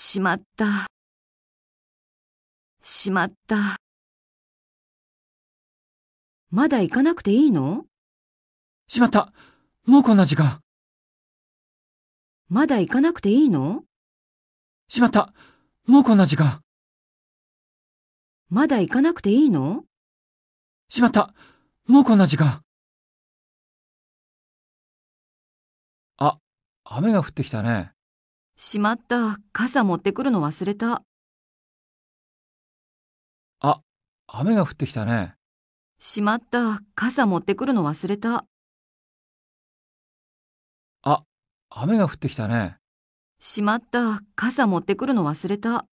しまった。しまった。まだ行かなくていいのしまったもうこんな時間まだ行かなくていいのしまったもうこんな時間まだ行かなくていいのしまったもうこんな時間あ、雨が降ってきたね。しまった、傘持ってくるの忘れた。あ、雨が降ってきたね。しまった、傘持ってくるの忘れた。あ、雨が降ってきたね。しまった、傘持ってくるの忘れた。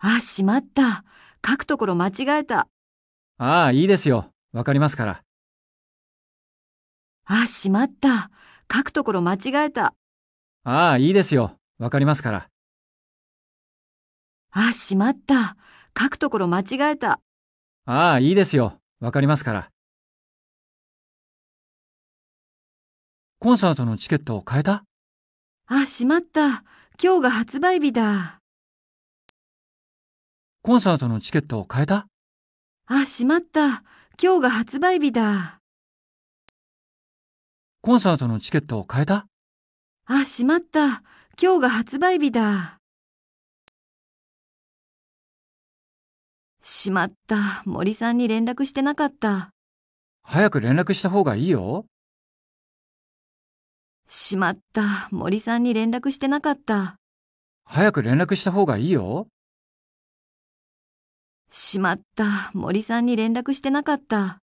あ、しまった。書くところ間違えた。ああ、いいですよ。わかりますから。あ、しまった。書くところ間違えた。ああ、いいですよ。わかりますから。あ、しまった。書くところ間違えた。ああ、いいですよ。わかりますから。コンサートのチケットを変えたあ、しまった。今日が発売日だ。コンサートのチケットを変えたあ、しまった。今日が発売日だ。コンサートのチケットを買えたあ、しまった。今日が発売日だ。しまった。森さんに連絡してなかった。早く連絡した方がいいよ。しまった。森さんに連絡してなかった。早く連絡した方がいいよ。しまった。森さんに連絡してなかった。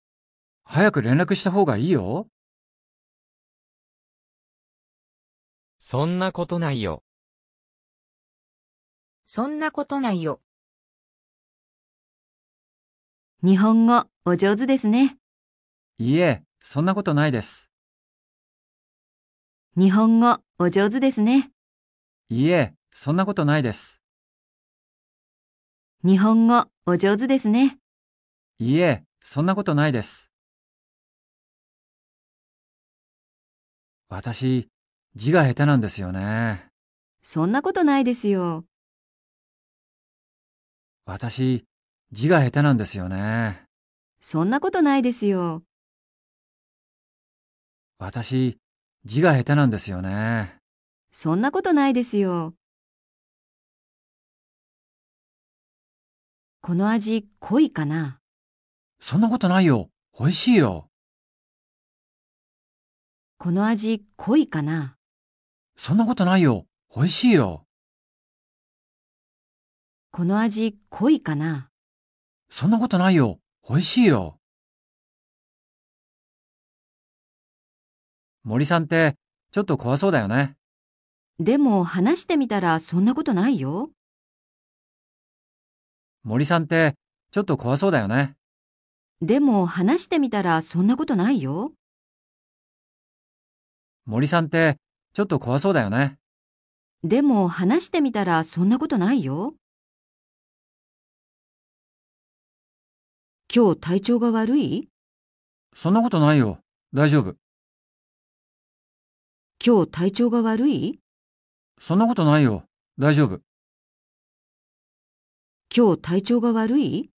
早く連絡した方がいいよ。そんなことないよ。そんなことないよ。日本語、お上手ですね。いいえ、そんなことないです。日本語、お上手ですね。いいえ、そんなことないです。日本語、お上手ですね。いいえ、そんなことないです。私、字が下手なんですよね。そんなことないですよ。私、字が下手なんですよね。そんなことないですよ。私、字が下手なんですよね。そんなことないですよ。この味、濃いかなそんなことないよ。美味しいよ。この味、濃いかなそんなことないよ。美味しいよ。この味濃いかなそんなことないよ。美味しいよ。森さんって、ちょっと怖そうだよね。でも話してみたらそんなことないよ。森さんって、ちょっと怖そうだよね。でも話してみたらそんなことないよ。森さんって、ちょっと怖そうだよね。でも話してみたらそんなことないよ。今日体調が悪いそんなことないよ。大丈夫。今日体調が悪いそんなことないよ。大丈夫。今日体調が悪い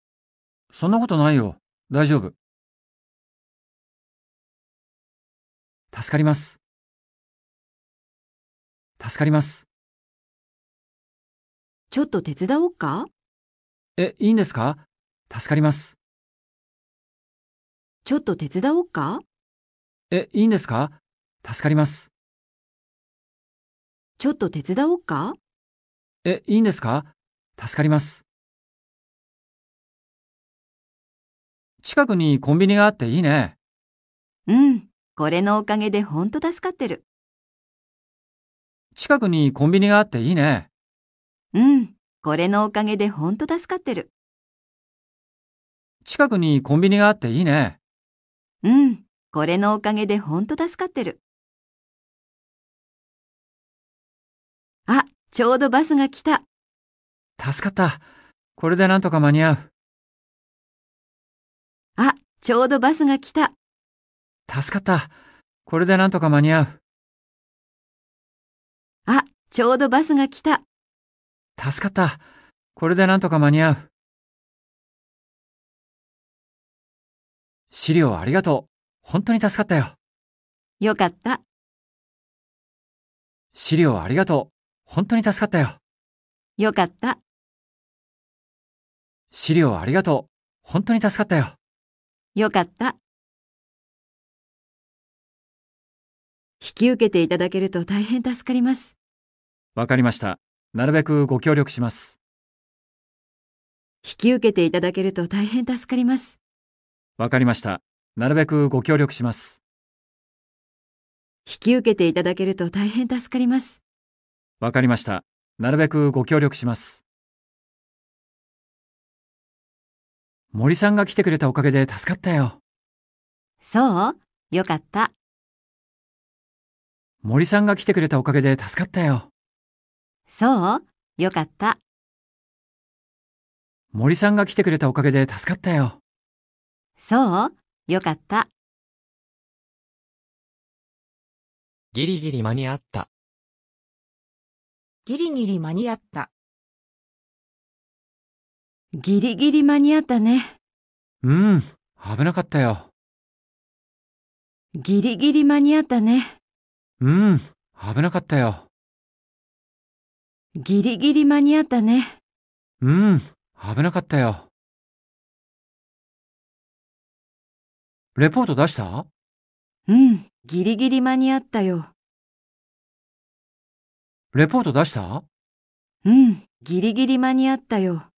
そんなことないよ。大丈夫。助かります。助かります。ちょっと手伝おうかえ、いいんですか助かります。ちょっと手伝おうかえ、いいんですか助かります。ちょっと手伝おうかえ、いいんですか助かります。近くにコンビニがあっていいね。うん、これのおかげでほんと助かってる。近くにコンビニがあっていいね。うん、これのおかげでほんと助かってる。近くにコンビニがあっていいね。うん、これのおかげでほんと助かってる。あ、ちょうどバスが来た。助かった。これでなんとか間に合う。あ、ちょうどバスが来た。助かった。これでなんとか間に合う。ちょうどバスが来た。助かった。これでなんとか間に合う。資料ありがとう。本当に助かったよ。よかった。資料ありがとう。本当に助かったよ。よかった。資料ありがとう。本当に助かったよ。よかった。引き受けていただけると大変助かります。わかりました。なるべくご協力します。引き受けていただけると大変助かります。わかりました。なるべくご協力します。引き受けていただけると大変助かります。わかりました。なるべくご協力します。森さんが来てくれたおかげで助かったよ。そうよかった。森さんが来てくれたおかげで助かったよ。そうよかった。森さんが来てくれたおかげで助かったよ。そうよかった。ギリギリ間に合った。ギリギリ間に合った。ギリギリ間に合ったね。うん、危なかったよ。ギリギリ間に合ったね。うん、危なかったよ。ギリギリ間に合ったね。うん、危なかったよ。レポート出したうん、ギリギリ間に合ったよ。レポート出したうん、ギリギリ間に合ったよ。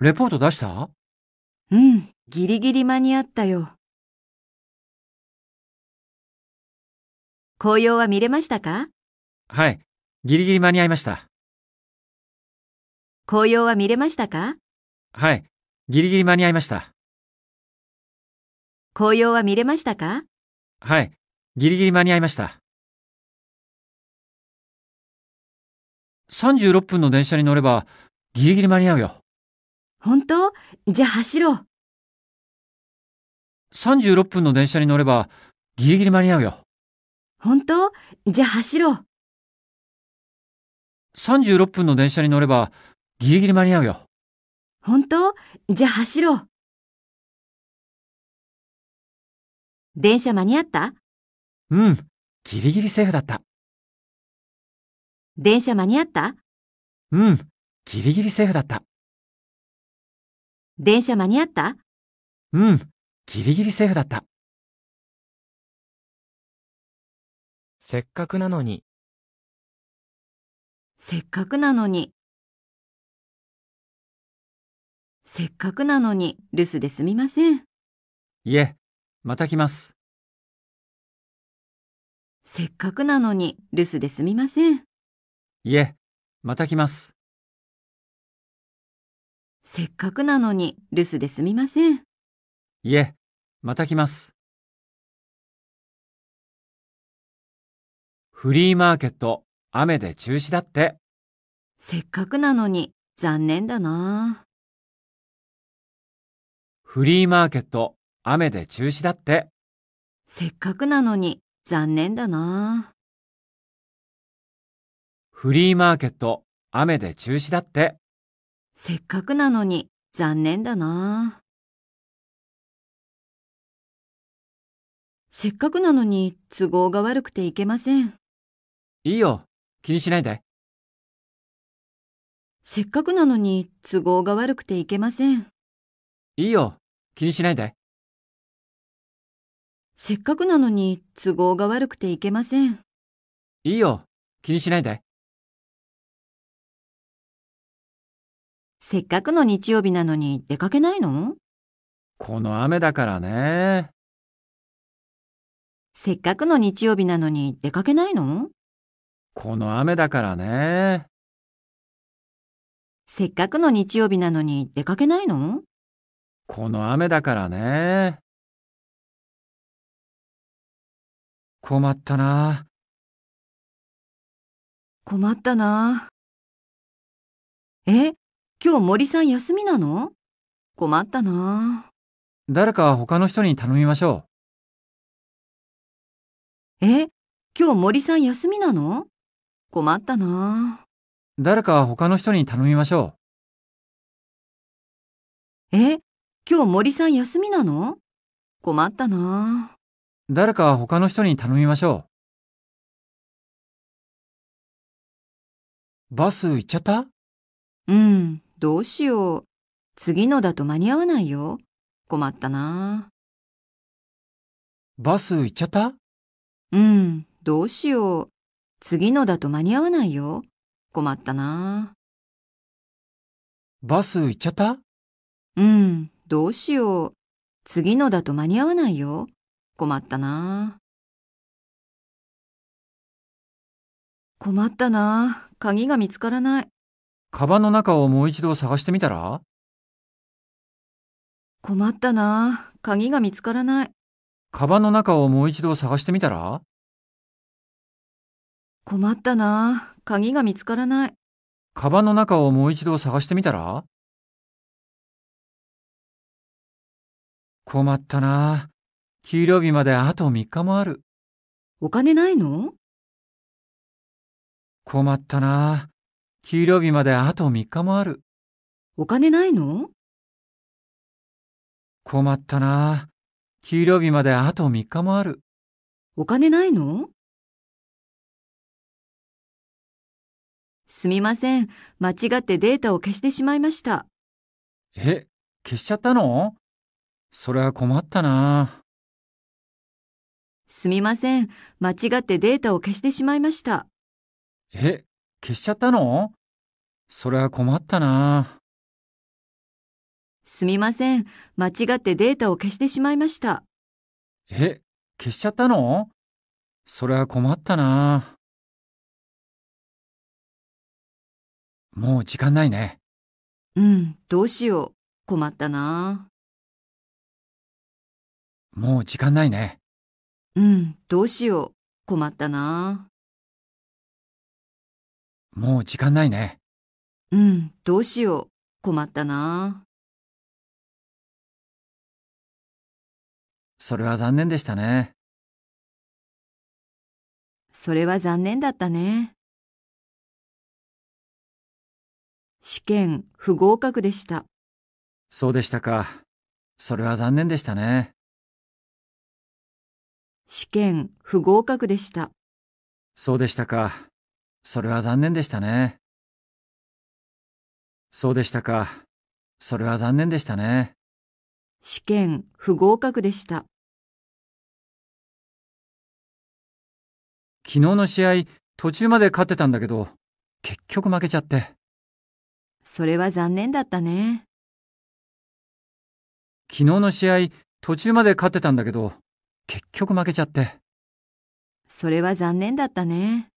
レポート出したうん、ギリギリ間に合ったよ。紅葉は見れましたかはい、ギリギリ間に合いました。紅葉は見れましたかはい、ギリギリ間に合いました。紅葉は見れましたかはい、ギリギリ間に合いました。36分の電車に乗れば、ギリギリ間に合うよ。本当じゃあ走ろう。36分の電車に乗れば、ギリギリ間に合うよ。本当じゃあ走ろう。36分の電車に乗れば、ギリギリ間に合うよ。本当じゃあ走ろう。電車間に合ったうん、ギリギリセーフだった。電車間に合ったうん、ギリギリセーフだった。電車間に合ったうん、ギリギリセーフだった。せっかくなのに、せっかくなのに。せっかくなのに留守ですみません。いえ、また来ます。せっかくなのに留守ですみません。いえ、また来ます。せっかくなのに留守ですみません。いえ、また来ます。フリーマーケット雨で中止だって。せっかくなのに残念だな。フリーマーケット雨で中止だって。せっかくなのに残念だな。フリーマーケット雨で中止だって。せっかくなのに残念だな。せっかくなのに都合が悪くていけません。いいよ。気にしないで。せっかくなのに都合が悪くていけません。いいよ。気にしないで。せっかくなのに都合が悪くていけません。いいよ。気にしないで。せっかくの日曜日なのに出かけないのこの雨だからね。せっかくの日曜日なのに出かけないのこの雨だからね。せっかくの日曜日なのに出かけないのこの雨だからね。困ったな。困ったな。え、今日森さん休みなの困ったな。誰か他の人に頼みましょう。え、今日森さん休みなの困ったな誰か他の人に頼みましょう。え今日森さん休みなの困ったな誰か他の人に頼みましょう。バス行っちゃったうん、どうしよう。次のだと間に合わないよ。困ったなバス行っちゃったうん、どうしよう。次のだと間に合わないよ。困ったなバス行っちゃったうん、どうしよう。次のだと間に合わないよ。困ったな困ったな鍵が見つからない。カバンの中をもう一度探してみたら困ったな鍵が見つからない。カバンの中をもう一度探してみたら困ったな鍵が見つからない。カバンの中をもう一度探してみたら困ったな給料日まであと3日もある。お金ないの困ったな給料日まであと3日もある。お金ないの困ったな給料日まであと3日もある。お金ないのすみません。間違ってデータを消してしまいました。え、消しちゃったのそれは困ったな。すみません。間違ってデータを消してしまいました。え、消しちゃったのそれは困ったな。すみません。間違ってデータを消してしまいました。え、消しちゃったのそれは困ったな。もう時間ないね。うん、どうしよう。困ったな。もう時間ないね。うん、どうしよう。困ったな。もう時間ないね。うん、どうしよう。困ったな。それは残念でしたね。それは残念だったね。試験不合格でした。そうでしたか。それは残念でしたね。試験不合格でした。そうでしたか。それは残念でしたね。そうでしたか。それは残念でしたね。試験不合格でした。昨日の試合、途中まで勝ってたんだけど、結局負けちゃって。それは残念だったね。昨日の試合、途中まで勝ってたんだけど、結局負けちゃって。それは残念だったね。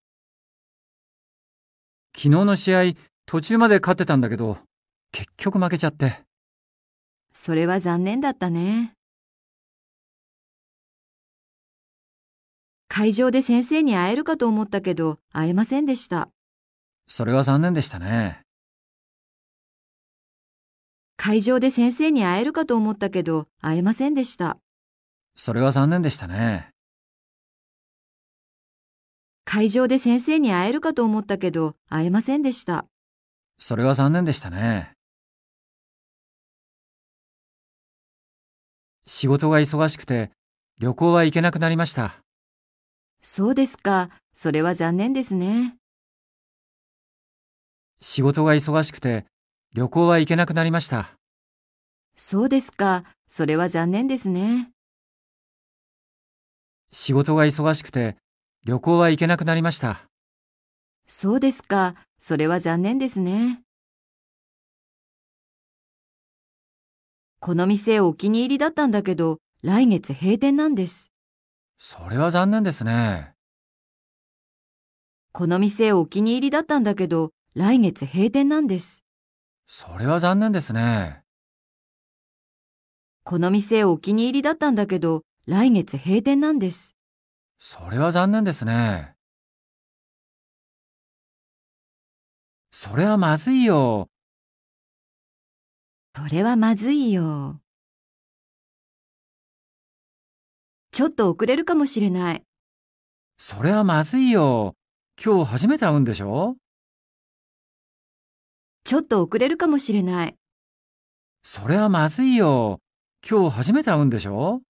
昨日の試合、途中まで勝ってたんだけど、結局負けちゃって。それは残念だったね。会場で先生に会えるかと思ったけど、会えませんでした。それは残念でしたね。会場で先生に会えるかと思ったけど、会えませんでした。それは残念でしたね。会場で先生に会えるかと思ったけど、会えませんでした。それは残念でしたね。仕事が忙しくて、旅行は行けなくなりました。そうですか。それは残念ですね。仕事が忙しくて、旅行は行けなくなりました。そうですか。それは残念ですね。仕事が忙しくて、旅行は行けなくなりました。そうですか。それは残念ですね。この店お気に入りだったんだけど、来月閉店なんです。それは残念ですね。この店お気に入りだったんだけど、来月閉店なんです。それは残念ですね。この店お気に入りだったんだけど、来月閉店なんです。それは残念ですね。それはまずいよ。それはまずいよ。ちょっと遅れるかもしれない。それはまずいよ。今日初めて会うんでしょちょっと遅れるかもしれない。それはまずいよ。今日初めて会うんでしょ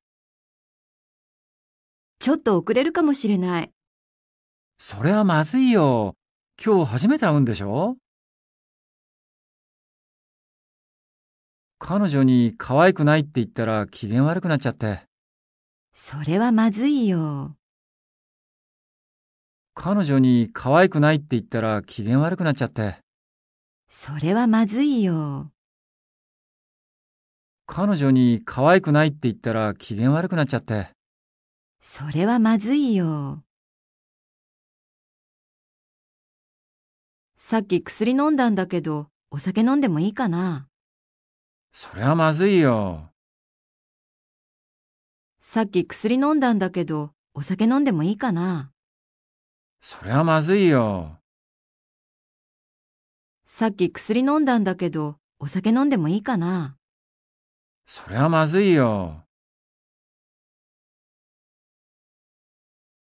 ちょっと遅れるかもしれない。それはまずいよ。今日初めて会うんでしょ彼女に可愛くないって言ったら機嫌悪くなっちゃって。それはまずいよ。彼女に可愛くないって言ったら機嫌悪くなっちゃって。それはまずいよ。彼女に可愛くないって言ったら機嫌悪くなっちゃって。それはまずいよ。さっき薬飲んだんだけど、お酒飲んでもいいかなそれはまずいよ。さっき薬飲んだんだけど、お酒飲んでもいいかなそれはまずいよ。さっき薬飲んだんだけど、お酒飲んでもいいかなそれはまずいよ。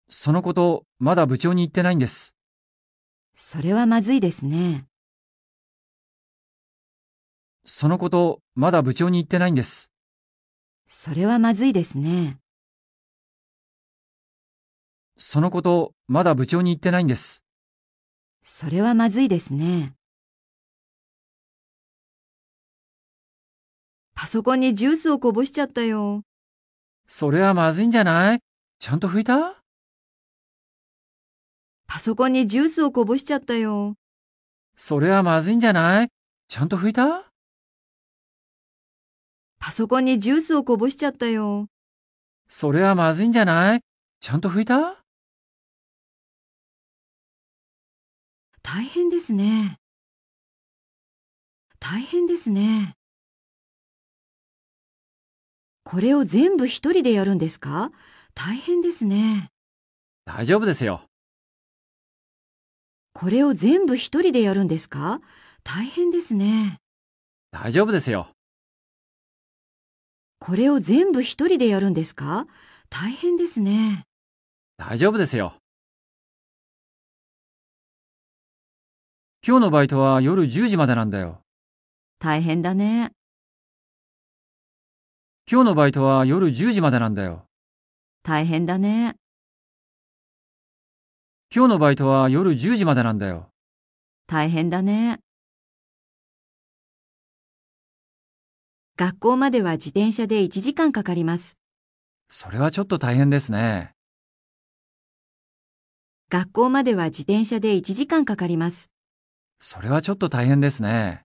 そのこと、まだ部長に言ってないんです。それはまずいですね。そのこと、まだ部長に言ってないんです。それはまずいですね。そのこと、まだ部長に言ってないんです。それはまずいですね。パソコンにジュースをこぼしちゃったよ。それはまずいんじゃないちゃんと拭いたパソコンにジュースをこぼしちゃったよ。それはまずいんじゃないちゃんと拭いたパソコンにジュースをこぼしちゃったよ。それはまずいんじゃないちゃんと拭いた大変ですね。大変ですね。これを全部一人でやるんですか大変ですね。大丈夫ですよ。これを全部一人でやるんですか大変ですね。大丈夫ですよ。これを全部一人でやるんですか大変ですね。大丈夫ですよ。今日のバイトは夜10時までなんだよ。大変だね。今日のバイトは夜10時までなんだよ。大変だね。今日のバイトは夜10時までなんだよ。大変だね。学校までは自転車で1時間かかります。それはちょっと大変ですね。学校までは自転車で1時間かかります。それはちょっと大変ですね。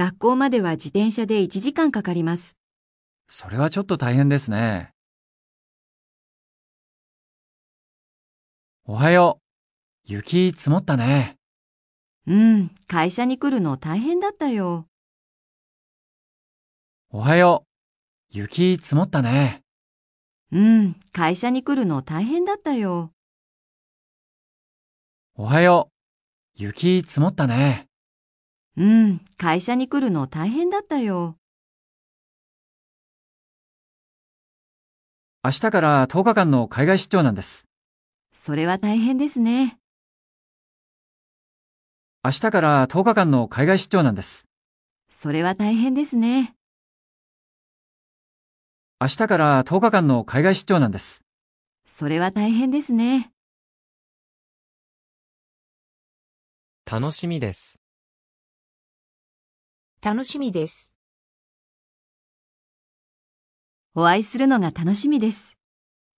学校までは自転車で1時間かかります。それはちょっと大変ですね。おはよう。雪積もったね。うん、会社に来るの大変だったよ。おはよう。雪積もったね。うん、会社に来るの大変だったよ。おはよう。雪積もったね。うん、会社に来るの大変だったよ。明日から10日間の海外出張なんです。それは大変ですね。明日から10日間の海外出張なんです。それは大変ですね。明日から10日間の海外出張なんです。それは大変ですね。楽しみです。楽しみです。お会いするのが楽しみです。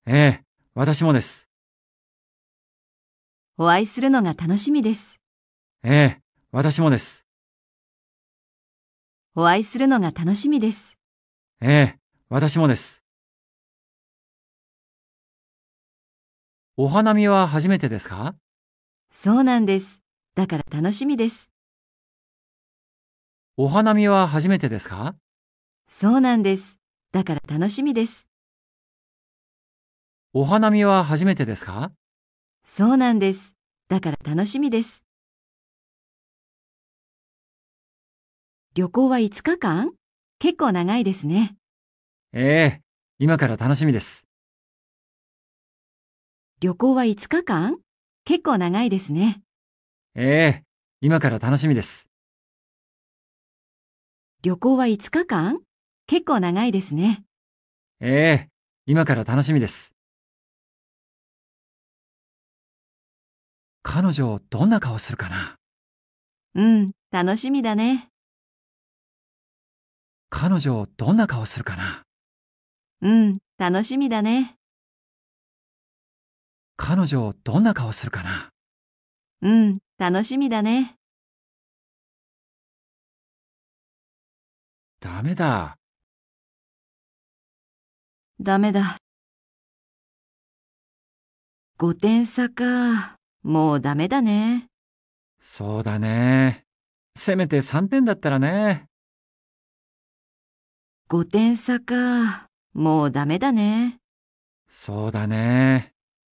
ええ、私もです。お会いするのが楽しみです。ええ、私もです。お会いするのが楽しみです。ええ、私もです。お花見は初めてですかそうなんです。だから楽しみです。お花見は初めてですかそうなんです。だから楽しみです。お花見は初めてですかそうなんです。だから楽しみです。旅行は5日間結構長いですね。ええ、今から楽しみです。旅行は5日間結構長いですね。ええ、今から楽しみです。旅行は5日間結構長いですね。ええ、今から楽しみです。彼女、どんな顔するかなうん、楽しみだね。彼女、どんな顔するかなうん、楽しみだね。彼女、どんな顔するかなうん、楽しみだね。ダメだ。ダメだ。5点差か。もうダメだね。そうだね。せめて3点だったらね。5点差か。もうダメだね。そうだね。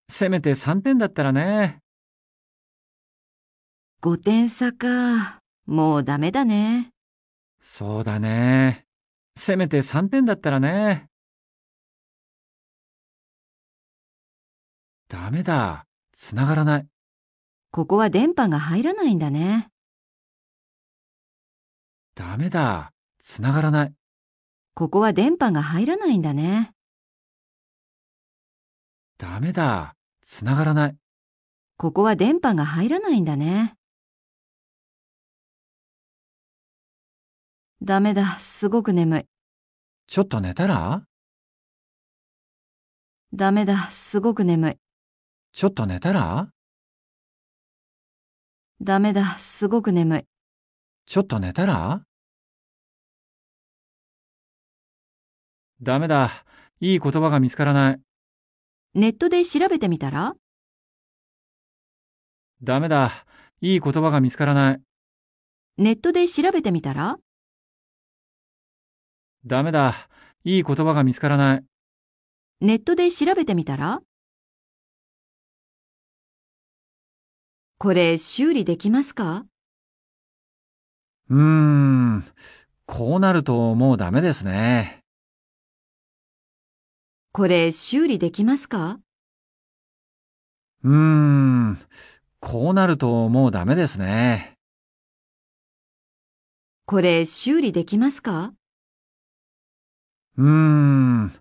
せめて3点だったらね。5点差か。もうダメだね。そうだね。せめて3点だったらね。ダメだ。繋がらない。ここは電波が入らないんだね。ダメだ。繋がらない。ここは電波が入らないんだね。ダメだ。繋がらない。ここは電波が入らないんだね。ダメだ、すごく眠い。ちょっと寝たらダメだ、すごく眠い。ちょっと寝たらダメだ、すごく眠い。ちょっと寝たらダメだ、いい言葉が見つからない。ネットで調べてみたらダメだ、いい言葉が見つからない。ネットで調べてみたらダメだ。いい言葉が見つからない。ネットで調べてみたらこれ修理できますかうーん。こうなるともうダメですね。これ修理できますかうーん。こうなるともうダメですね。これ修理できますかうーん、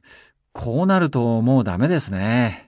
こうなるともうダメですね。